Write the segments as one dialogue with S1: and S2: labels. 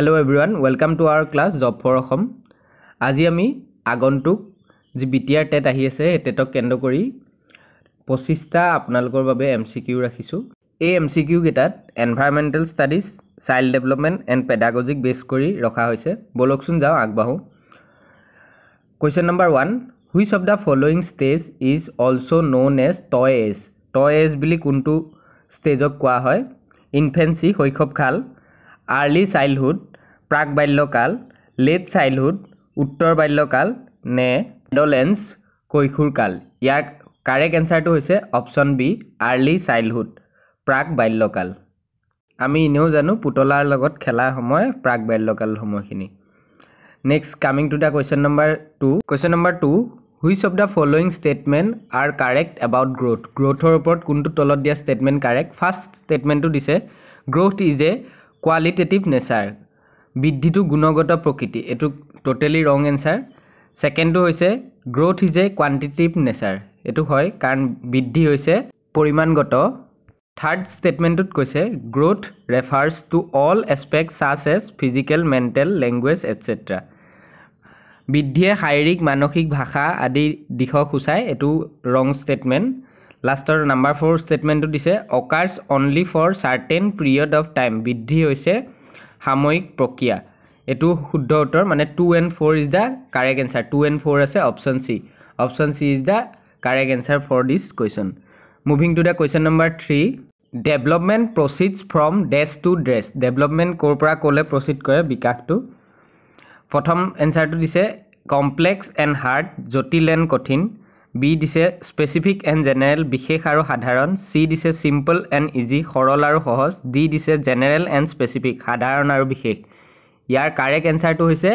S1: hello' everyone welcome to our class job for Assam আজি আমি আগন্তুক যি বি টি আৰ টেট আহি আছে সেই টেটক কেন্দ্ৰ কৰি পঁচিছটা আপোনালোকৰ বাবে এম চি কিউ ৰাখিছোঁ এই এম চি কিউকেইটাত environmental studies child development and pedagogy base কৰি ৰখা হৈছে ব'লকচোন যাওঁ আগবাঢ়ো question number one which of the following stage is also' known as toy age toy age বুলি কোনটো ষ্টেজক কোৱা হয় ইনফেঞ্চি শৈশৱ খাল আৰ্লি চাইল্ডহুড প্ৰাক বাল্যকাল লেট চাইল্ডহুড উত্তৰ বাল্যকাল নে এডলেন্স কৈশোৰ কাল ইয়াৰ কাৰেক্ট এনচাৰটো হৈছে অপশ্যন বি আৰ্লি চাইল্ডহুড প্ৰাক বাল্যকাল আমি এনেও জানো পুতলাৰ লগত খেলাৰ সময় প্ৰাক বাল্যকাল সময়খিনি next coming to the question number two question number two which of the following statement are correct about growth গ্ৰ'থৰ ওপৰত কোনটো তলত দিয়া ষ্টেটমেণ্ট কাৰেক্ট ফাৰ্ষ্ট ষ্টেটমেণ্টটো দিছে growth is a qualitative nature বৃদ্ধিটো গুণগত প্ৰকৃতি এইটো ট'টেলি ৰং এনচাৰ ছেকেণ্ডটো হৈছে growth is a quantitative nature এইটো হয় কাৰণ বৃদ্ধি হৈছে পৰিমাণগত থাৰ্ড ষ্টেটমেণ্টটোত কৈছে growth refers to all aspects as physical mental language etcetera বৃদ্ধিয়ে শাৰীৰিক মানসিক ভাষা আদি দিশক সূচায় এইটো ৰং ষ্টেটমেণ্ট লাষ্টৰ নাম্বাৰ ফ'ৰ ষ্টেটমেণ্টটো দিছে occurs only for certain period of time বৃদ্ধি হৈছে সাময়িক প্ৰক্ৰিয়া এইটো শুদ্ধ উত্তৰ মানে two and four is the correct answer two and four আছে option C option C is the correct answer for this question moving to the question number three development proceeds from dress to dress development ক'ৰ পৰা ক'লৈ proceed কৰে বিকাশটো প্ৰথম এনচাৰটো দিছে complex and hard জটিল এণ্ড কঠিন বি দিছে স্পেচিফিক এণ্ড জেনেৰেল বিশেষ আৰু সাধাৰণ চি দিছে চিম্পল এণ্ড ইজি সৰল আৰু সহজ ডি দিছে জেনেৰেল এণ্ড স্পেচিফিক সাধাৰণ আৰু বিশেষ ইয়াৰ কাৰেক্ট এনচাৰটো হৈছে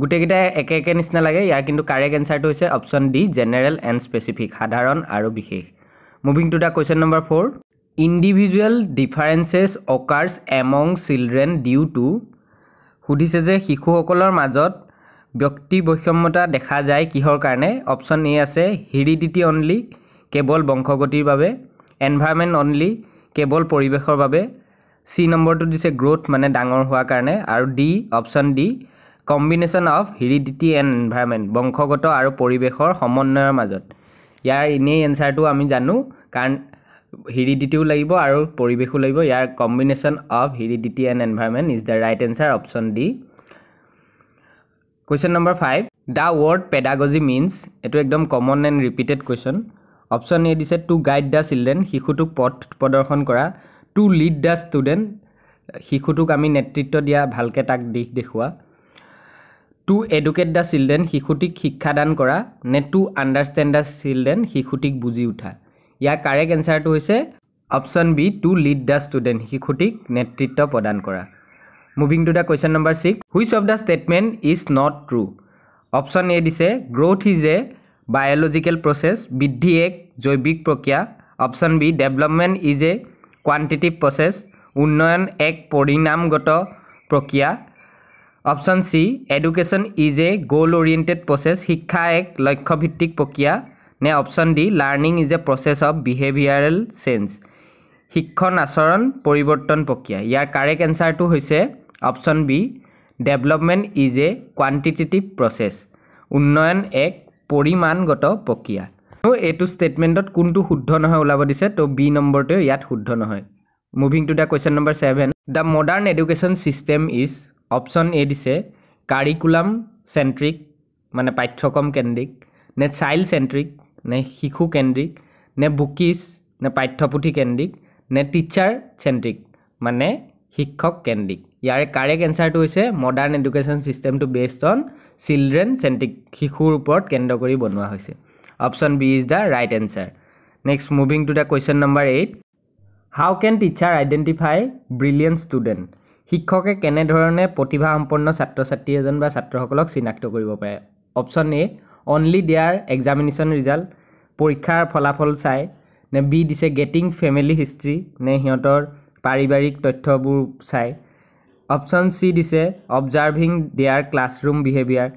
S1: গোটেইকেইটাই একে একে নিচিনা লাগে ইয়াৰ কিন্তু কাৰেক্ট এনচাৰটো হৈছে option D general and specific সাধাৰণ আৰু বিশেষ moving to the question number four individual differences occurs among children due to সুধিছে যে শিশুসকলৰ মাজত ব্যক্তি বৈষম্যতা দেখা যায় কিহৰ কাৰণে অপশ্যন এ আছে হিৰিডিটি অনলি কেৱল বংশগতিৰ বাবে এনভাইৰমেণ্ট অনলি কেৱল পৰিৱেশৰ বাবে চি নম্বৰটো দিছে গ্ৰ'থ মানে ডাঙৰ হোৱাৰ কাৰণে আৰু D option D combination of heredity and environment বংশগত আৰু পৰিৱেশৰ সমন্বয়ৰ মাজত ইয়াৰ এনেই এনচাৰটো আমি জানো কাৰণ হিৰিডিটিও লাগিব আৰু পৰিৱেশো লাগিব ইয়াৰ combination of heredity and environment is the right answer option D question number five the word pedagogy means এইটো একদম common and repeated question option A দিছে টু গাইড দ্য চিলড্ৰেন শিশুটোক পথ প্ৰদৰ্শন কৰা টু লিড দ্য ষ্টুডেণ্ট শিশুটোক আমি নেতৃত্ব দিয়া ভালকৈ তাক দিশ দেখুওৱা টু এডুকেট দ্য চিলড্ৰেন শিশুটিক শিক্ষাদান কৰা নে টু আণ্ডাৰষ্টেণ্ড দ্য চিলড্ৰেন শিশুটিক বুজি উঠা ইয়াৰ কাৰেক্ট এনচাৰটো হৈছে option B to lead the student শিশুটিক নেতৃত্ব প্ৰদান কৰা moving to the question number six which of the statement is not true option A দিছে growth is a biological process বৃদ্ধি এক জৈৱিক প্ৰক্ৰিয়া option B development is a quantitative process উন্নয়ন এক পৰিণামগত প্ৰক্ৰিয়া option C education is a goal oriented process শিক্ষা এক লক্ষ্যভিত্তিক প্ৰক্ৰিয়া নে option D learning is a process of behavioural change শিক্ষণ আচৰণ পৰিৱৰ্তন প্ৰক্ৰিয়া ইয়াৰ কাৰেক্ট এনচাৰটো হৈছে option B development is a quantitative process উন্নয়ন এক পৰিমাণগত প্ৰক্ৰিয়া ত' এইটো ষ্টেটমেণ্টত কোনটো শুদ্ধ নহয় ওলাব দিছে ত' বি নম্বৰটোৱে ইয়াত শুদ্ধ নহয় moving to the question number seven the modern education system is option A দিছে কাৰিকুলাম চেণ্ট্ৰিক মানে পাঠ্যক্ৰম কেন্দ্ৰিক নে চাইল্ড চেণ্ট্ৰিক নে শিশু কেন্দ্ৰিক নে বুকিজ নে পাঠ্যপুথি কেন্দ্ৰিক নে টিচাৰ চেণ্ট্ৰিক মানে শিক্ষক কেন্দ্ৰিক ইয়াৰে কাৰেক্ট এনচাৰটো হৈছে মডাৰ্ণ এডুকেশ্যন চিষ্টেমটো বেছড অন চিলড্ৰেন চেণ্টিক শিশুৰ ওপৰত কেন্দ্ৰ কৰি বনোৱা হৈছে option B is the right answer next moving to the question number eight how can teacher identify brilliant student শিক্ষকে কেনেধৰণে প্ৰতিভাসম্পন্ন ছাত্ৰ ছাত্ৰী এজন বা ছাত্ৰসকলক চিনাক্ত কৰিব পাৰে option A only their examination result পৰীক্ষাৰ ফলাফল চাই নে বি দিছে গেটিং ফেমিলি হিষ্ট্ৰী নে সিহঁতৰ পাৰিবাৰিক তথ্যবোৰ চায় অপশ্যন চি দিছে অবজাৰ্ভিং দেয়াৰ ক্লাছৰুম বিহেভিয়াৰ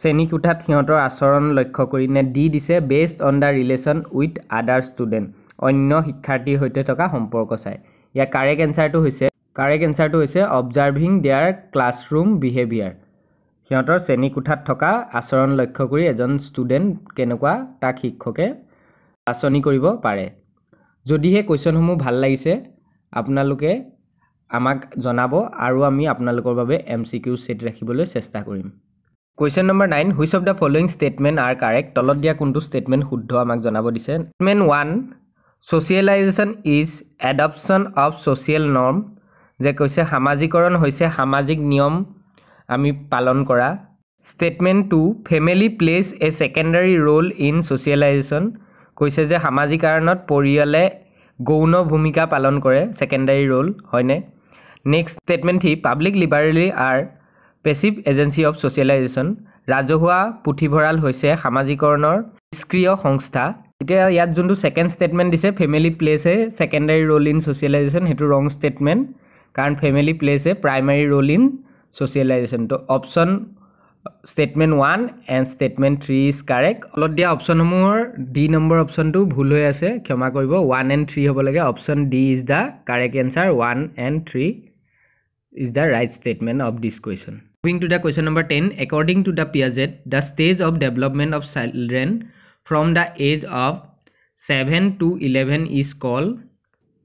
S1: শ্ৰেণী কোঠাত সিহঁতৰ আচৰণ লক্ষ্য কৰি নে ডি দিছে best on the relation with other student অন্য শিক্ষাৰ্থীৰ সৈতে থকা সম্পৰ্ক চাই ইয়াৰ কাৰেক্ট এনচাৰটো হৈছে কাৰেক্ট এনচাৰটো হৈছে অবজাৰ্ভিং দেয়াৰ ক্লাছৰুম বিহেভিয়াৰ সিহঁতৰ শ্ৰেণী কোঠাত থকা আচৰণ লক্ষ্য কৰি এজন ষ্টুডেণ্ট কেনেকুৱা তাক শিক্ষকে বাছনি কৰিব পাৰে যদিহে কুৱেশ্যনসমূহ ভাল লাগিছে আপোনালোকে আমাক জনাব আৰু আমি আপোনালোকৰ বাবে এম চি কিউ ছেট ৰাখিবলৈ চেষ্টা কৰিম question number nine which of the following statement are correct তলত দিয়া কোনটো ষ্টেটমেণ্ট শুদ্ধ আমাক জনাব দিছে statement one socialization is adoption of social norm যে কৈছে সামাজিকৰণ হৈছে সামাজিক নিয়ম আমি পালন কৰা statement two family plays a secondary role in socialization কৈছে যে সামাজিকাৰণত পৰিয়ালে গৌণ ভূমিকা পালন কৰে ছেকেণ্ডাৰী ৰ'ল হয়নে next statement he public library are passive agency of socialization ৰাজহুৱা পুথিভঁৰাল হৈছে সামাজিকৰণৰ নিষ্ক্ৰিয় সংস্থা এতিয়া ইয়াত যোনটো ছেকেণ্ড ষ্টেটমেণ্ট দিছে family plays secondary role in socialization সেইটো ৰং ষ্টেটমেণ্ট কাৰণ family plays primary role in socialization ত' option statement one and statement three is correct অলপ দিয়া অপশ্যনসমূহৰ ডি নম্বৰ অপশ্যনটো ভুল হৈ আছে ক্ষমা কৰিব ওৱান এণ্ড থ্ৰী হ'ব লাগে option D is the correct answer one and three is the right statement of this question going to the question number ten according to the Piaget the stage of development of children from the age of seven to eleven is call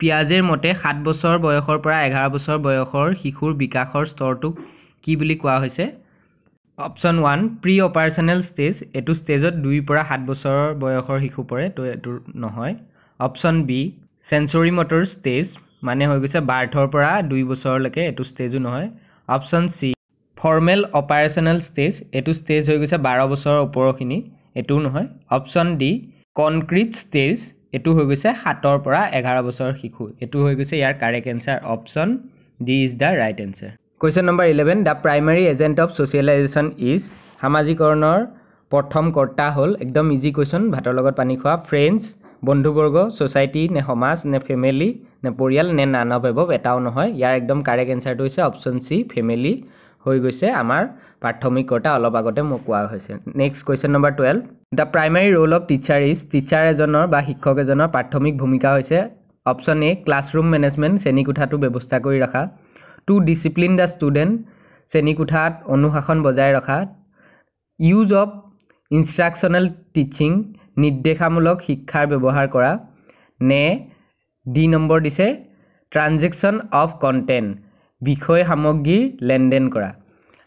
S1: পিয়াজেৰ মতে সাত বছৰ বয়সৰ পৰা এঘাৰ বছৰ বয়সৰ শিশুৰ বিকাশৰ স্তৰটোক কি বুলি কোৱা হৈছে option one pre operational stage এইটো ষ্টেজত দুইৰ পৰা সাত বছৰৰ বয়সৰ শিশু পৰে তো এইটো নহয় option B sensory motor stage মানে হৈ গৈছে বাৰ্থৰ পৰা দুই বছৰলৈকে এইটো ষ্টেজো নহয় option C formal operational stage এইটো ষ্টেজ হৈ গৈছে বাৰ বছৰৰ ওপৰৰখিনি এইটোও নহয় অপশ্যন ডি কনক্ৰিট ষ্টেজ এইটো হৈ গৈছে সাতৰ পৰা এঘাৰ বছৰৰ শিশু এইটো হৈ গৈছে ইয়াৰ correct answer option D is the right answer question number eleven the primary agent of socialization is সামাজিকৰণৰ প্ৰথম কৰ্তা হ'ল একদম ইজি কুৱেশ্যন ভাতৰ লগত পানী খোৱা ফ্ৰেণ্ডছ বন্ধুবৰ্গ ছ'চাইটি নে সমাজ নে ফেমিলি নে পৰিয়াল নে নানৱৈভৱ এটাও নহয় ইয়াৰ একদম কাৰেক্ট এনচাৰটো হৈছে অপশ্যন চি ফেমিলি হৈ গৈছে আমাৰ প্ৰাথমিকতা অলপ আগতে মোক কোৱা হৈছে next question number twelve the primary role of teacher is teacher এজনৰ বা শিক্ষক এজনৰ প্ৰাথমিক ভূমিকা হৈছে অপশ্যন এ ক্লাছৰুম মেনেজমেণ্ট শ্ৰেণীকোঠাটো ব্যৱস্থা কৰি ৰখা টু ডিচিপ্লিন দ্য ষ্টুডেণ্ট শ্ৰেণীকোঠাত অনুশাসন বজাই ৰখা ইউজ অৱ ইনষ্ট্ৰাকশ্যনেল টিচিং নিৰ্দেশামূলক শিক্ষাৰ ব্যৱহাৰ কৰা নে ডি নম্বৰ দিছে ট্ৰানজেকশ্যন অফ কণ্টেণ্ট বিষয় সামগ্ৰীৰ লেনদেন কৰা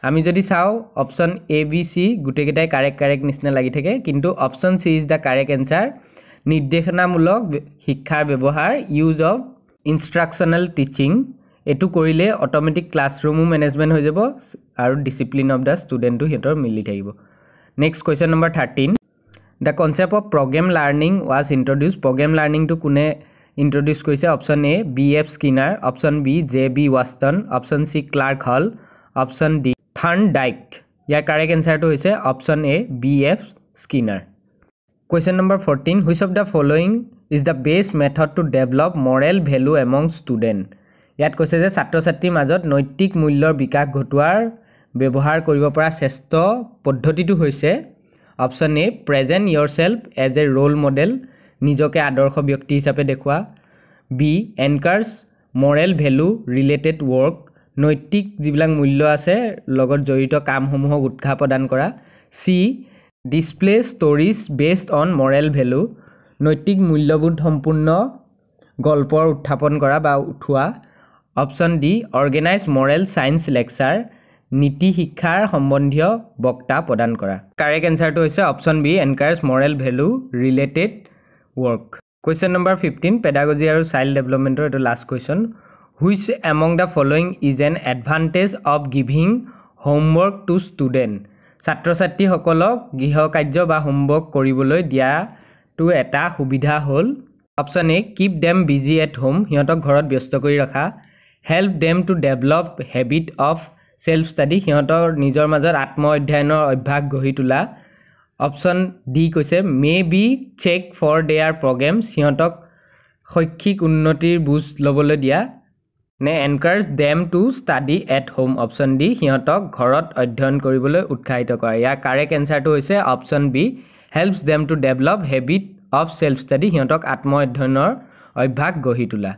S1: আমি যদি চাওঁ অপশ্যন এ বি চি গোটেইকেইটাই কাৰেক্ট কাৰেক্ট নিচিনা লাগি থাকে কিন্তু option C is the correct answer নিৰ্দেশনামূলক শিক্ষাৰ ব্যৱহাৰ ইউজ অফ ইনষ্ট্ৰাকশ্যনেল টিচিং এইটো কৰিলে অট'মেটিক ক্লাছৰুমো মেনেজমেণ্ট হৈ যাব আৰু ডিচিপ্লিন অফ দ্য ষ্টুডেণ্টো সিহঁতৰ মিলি থাকিব next question number thirteen the concept of programme learning was introduce programme লাৰ্ণিংটো কোনে ইন্ট্ৰডিউচ কৰিছে option A B F Skinner option B J B Watson option C Clark Hull option D Thorndike ইয়াৰ correct এনচাৰটো হৈছে option A B F Skinner question number fourteen which of the following is the best method to develop moral value among student ইয়াত কৈছে যে ছাত্ৰ ছাত্ৰীৰ মাজত নৈতিক মূল্যৰ বিকাশ ঘটোৱাৰ ব্যৱহাৰ কৰিব পৰা শ্ৰেষ্ঠ পদ্ধতিটো হৈছে option A present yourself as a role model নিজকে আদৰ্শ ব্যক্তি হিচাপে দেখুওৱা B encourage moral value related work নৈতিক যিবিলাক মূল্য আছে লগত জড়িত কামসমূহক উৎসাহ প্ৰদান কৰা C display stories based on moral value নৈতিক মূল্যবোধ সম্পূৰ্ণ গল্পৰ উত্থাপন কৰা বা উঠোৱা option D organise moral science lecture নীতি শিক্ষাৰ সম্বন্ধীয় বক্তা প্ৰদান কৰা কাৰেক্ট এনচাৰটো হৈছে option B encourage moral value related work question number fifteen pedagogy আৰু চাইল্ড ডেভেলপমেণ্টৰ এইটো last question which among the following is an advantage of giving homework to student ছাত্ৰ ছাত্ৰীসকলক গৃহ কাৰ্য বা হোমৱৰ্ক কৰিবলৈ দিয়াটো এটা সুবিধা হ'ল option A keep them busy at home সিহঁতক ঘৰত ব্যস্ত কৰি ৰখা help them to develop habit of self study সিহঁতৰ নিজৰ মাজত আত্ম অধ্যয়নৰ অভ্যাস গঢ়ি তোলা অপশ্যন ডি কৈছে may be check for their progress সিহঁতক শৈক্ষিক উন্নতিৰ বুজ ল'বলৈ দিয়া নে encourage them to study at home option D সিহঁতক ঘৰত অধ্যয়ন কৰিবলৈ উৎসাহিত কৰা ইয়াৰ কাৰেক্ট এনচাৰটো হৈছে option B helps them to develop habit of self study সিহঁতক আত্ম অধ্যয়নৰ অভ্যাস গঢ়ি তোলা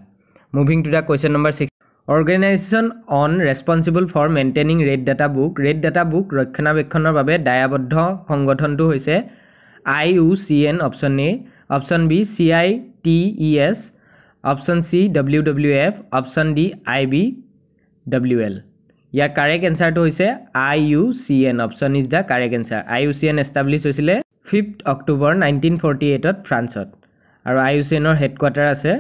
S1: moving to the question number six organisation on responsible for maintaining red data book red data book ৰক্ষণাবেক্ষণৰ বাবে দায়াবদ্ধ সংগঠনটো হৈছে I U C N option A option B C I T E S option C W W F option D I B W L ইয়াৰ correct এনচাৰটো হৈছে I U C N option is the correct answer I U C N establish হৈছিলে fifth October nineteen forty এইটত ফ্ৰান্সত আৰু I U C এনৰ headquarter আছে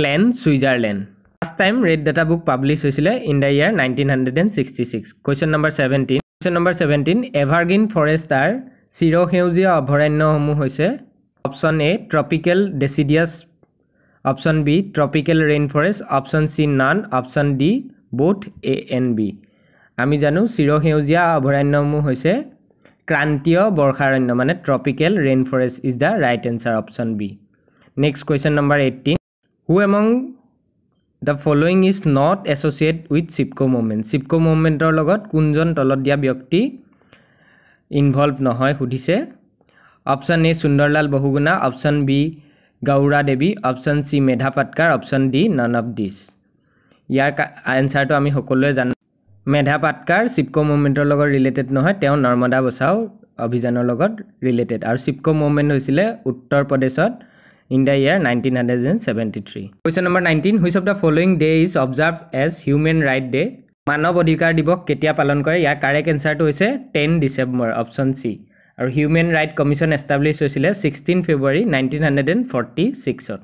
S1: Gland Switzerland first time red data book publish হৈছিলে in the year nineteen hundred and sixty six question number seventeen question number seventeen evergreen forests চিৰসেউজীয়া অভয়াৰণ্যসমূহ হৈছে option A tropical deciduous option B tropical rain forest option C none option D booth A and B আমি জানো চিৰসেউজীয়া অভয়াৰণ্যসমূহ হৈছে ক্ৰান্তীয় বৰ্ষাৰণ্য মানে tropical rain forest is the right answer option B next question number eighteen who among the following is not associated with Chipko movement Chipko মুভমেণ্টৰ লগত কোনজন তলত দিয়া ব্যক্তি ইনভল্ভ নহয় সুধিছে option A Sundarlal Bahuguna option B Gaura Devi option C Medha Patkar option D none of these ইয়াৰ এনচাৰটো আমি সকলোৱে জানো মেধা পাটকাৰ চিপকো মুভমেণ্টৰ লগত ৰিলেটেড নহয় তেওঁ নৰ্মদা বচাও অভিযানৰ লগত ৰিলেটেড আৰু চিপকো মুভমেণ্ট হৈছিলে উত্তৰ প্ৰদেশত in the year 1973 question number 19 which of the following day is observed as human right day মানৱ অধিকাৰ দিৱস কেতিয়া পালন কৰে ইয়াৰ কাৰেক্ট এনচাৰটো হৈছে টেন ডিচেম্বৰ অপশ্যন চি আৰু হিউমেন ৰাইট কমিশ্যন এষ্টাব্লিছ হৈছিলে sixteen February nineteen hundred and forty ছিক্সত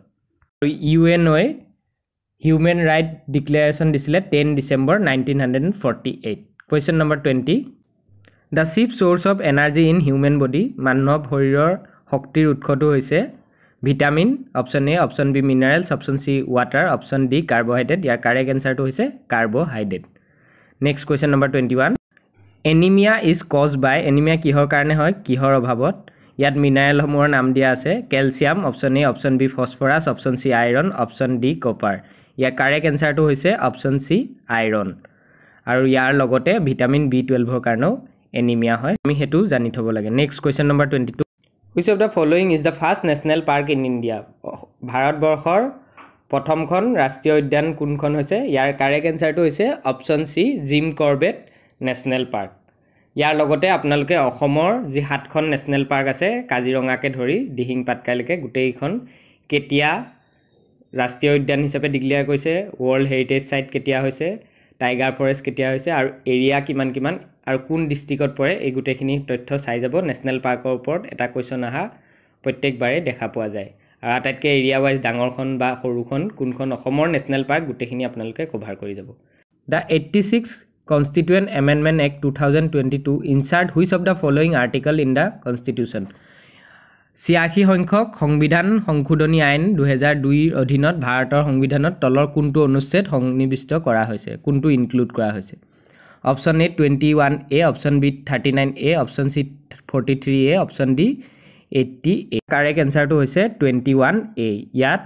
S1: আৰু ইউ এন অ'ই হিউমেন ৰাইট ডিক্লেয়াৰেশ্যন দিছিলে ten December nineteen hundred and forty eight question number twenty the chief source of energy in human body মানৱ শৰীৰৰ শক্তিৰ উৎসটো হৈছে vitamin option A option B minerals option C water option D carbohydrate ইয়াৰ correct এনচাৰটো হৈছে carbohydrate next question number twenty one anaemia is cause by anaemia কিহৰ কাৰণে হয় কিহৰ অভাৱত ইয়াত মিনাৰেলসমূহৰ নাম দিয়া আছে calcium option A option B phosphorus option C iron option D copper ইয়াৰ কাৰেক এনচাৰটো হৈছে অপশ্যন চি আইৰণ আৰু ইয়াৰ লগতে ভিটামিন বি টুৱেলভৰ কাৰণেও এনিমিয়া হয় আমি সেইটো জানি থ'ব লাগে next question number twenty two which of the following is the first national park in India ভাৰতবৰ্ষৰ প্ৰথমখন ৰাষ্ট্ৰীয় উদ্যান কোনখন হৈছে ইয়াৰ কাৰেক্ট এনচাৰটো হৈছে option C Jim Corbett national park ইয়াৰ লগতে আপোনালোকে অসমৰ যি সাতখন নেশ্যনেল পাৰ্ক আছে কাজিৰঙাকে ধৰি দিহিং পাটকাইলৈকে গোটেইখন কেতিয়া ৰাষ্ট্ৰীয় উদ্যান হিচাপে ডিক্লেয়াৰ কৰিছে ৱৰ্ল্ড হেৰিটেজ ছাইট কেতিয়া হৈছে টাইগাৰ ফৰেষ্ট কেতিয়া হৈছে আৰু এৰিয়া কিমান কিমান আৰু কোন ডিষ্ট্ৰিক্টত পৰে এই গোটেইখিনি তথ্য চাই যাব নেশ্যনেল পাৰ্কৰ ওপৰত এটা কুৱেশ্যন অহা প্ৰত্যেকবাৰে দেখা পোৱা যায় আৰু আটাইতকৈ এৰিয়া ৱাইজ ডাঙৰখন বা সৰুখন কোনখন অসমৰ নেশ্যনেল পাৰ্ক গোটেইখিনি আপোনালোকে কভাৰ কৰি যাব the eighty six constituent amendment act two thousand twenty two inserted which of the following article in the constitution ছিয়াশী সংখ্যক সংবিধান সংশোধনী আইন দুহেজাৰ দুইৰ অধীনত ভাৰতৰ সংবিধানত তলৰ কোনটো অনুচ্ছেদ সন্নিৱিষ্ট কৰা হৈছে কোনটো ইনক্লুড কৰা হৈছে option A twenty one A option B thirty nine A option C forty three A option D eighty A correct এনচাৰটো হৈছে টুৱেণ্টি ওৱান এ ইয়াত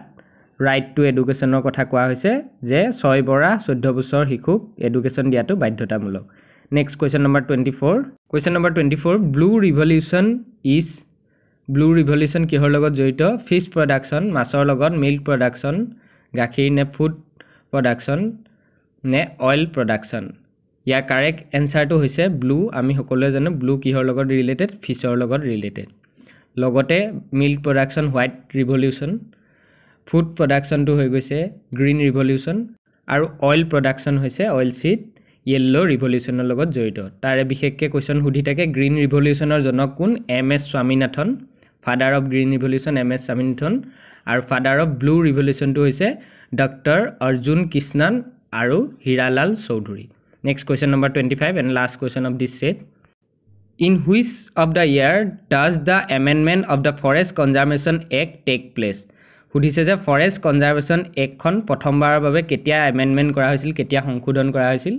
S1: ৰাইট টু এডুকেশ্যনৰ কথা কোৱা হৈছে যে ছয়ৰ পৰা চৈধ্য বছৰ শিশুক এডুকেশ্যন দিয়াটো বাধ্যতামূলক next question number twenty four question number twenty four blue revolution is blue revolution কিহৰ লগত জড়িত ফিছ প্ৰডাকশ্যন মাছৰ লগত মিল্ক প্ৰডাকশ্যন গাখীৰ নে ফুড প্ৰডাকশ্যন নে অইল প্ৰডাকশ্যন ইয়াৰ কাৰেক্ট এনচাৰটো হৈছে ব্লু আমি সকলোৱে জানো ব্লু কিহৰ লগত ৰিলেটেড ফিছৰ লগত ৰিলেটেড লগতে milk production white revolution food প্ৰডাকশ্যনটো হৈ গৈছে গ্ৰীণ ৰিভলিউশ্যন আৰু অইল প্ৰডাকশ্যন হৈছে অইল চিড য়েল্ল' ৰিভলিউশ্যনৰ লগত জড়িত তাৰে বিশেষকৈ কুৱেশ্যন সুধি থাকে গ্ৰীণ ৰিভলিউশ্যনৰ জনক কোন M S Swaminathan father of green revolution M S Swaminathan আৰু ফাদাৰ অৱ ব্লু ৰিভলিউশ্যনটো হৈছে ডক্টৰ অৰ্জুন কৃষ্ণন আৰু Hiralal Choudhury next question number 25 and last question of this set in which of the year does the amendment of the forest conservation act take place সুধিছে যে forest conservation এক্টখন প্ৰথমবাৰৰ বাবে কেতিয়া amendment কৰা হৈছিল কেতিয়া সংশোধন কৰা হৈছিল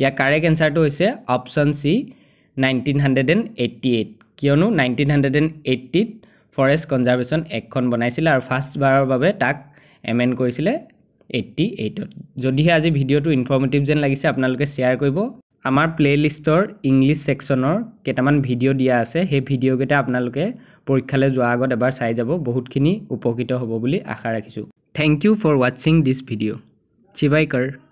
S1: ইয়াৰ কাৰেক্ট এনচাৰটো হৈছে option C nineteen hundred and eighty eight কিয়নো নাইনটিন হাণ্ড্ৰেড এণ্ড এইট্টিত ফৰেষ্ট কনজাৰ্ভেশ্যন এক্টখন বনাইছিলে আৰু ফাৰ্ষ্টবাৰৰ বাবে তাক এমেণ্ড কৰিছিলে এইটি এইটত যদিহে আজি ভিডিঅ'টো ইনফৰ্মেটিভ যেন লাগিছে আপোনালোকে শ্বেয়াৰ কৰিব আমাৰ প্লে'লিষ্টৰ ইংলিছ ছেকশ্যনৰ কেইটামান ভিডিঅ' দিয়া আছে সেই ভিডিঅ'কেইটা আপোনালোকে পৰীক্ষালৈ যোৱাৰ আগত এবাৰ চাই যাব বহুতখিনি উপকৃত হ'ব বুলি আশা ৰাখিছোঁ থেংক ইউ ফৰ ৱাটছিং দিছ ভিডিঅ' চিবাইকাৰ